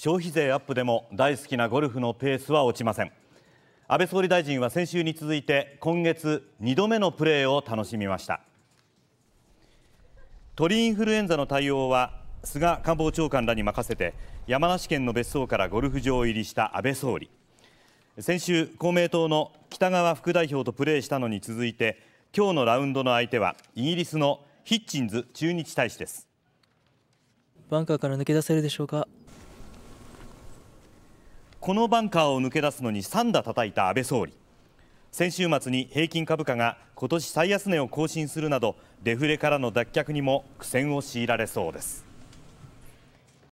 消費税アップでも大好きなゴルフのペースは落ちません安倍総理大臣は先週に続いて今月2度目のプレーを楽しみました鳥インフルエンザの対応は菅官房長官らに任せて山梨県の別荘からゴルフ場入りした安倍総理先週公明党の北川副代表とプレーしたのに続いて今日のラウンドの相手はイギリスのヒッチンズ駐日大使ですバンカーから抜け出せるでしょうかこのバンカーを抜け出すのに3打叩いた安倍総理先週末に平均株価が今年最安値を更新するなどデフレからの脱却にも苦戦を強いられそうです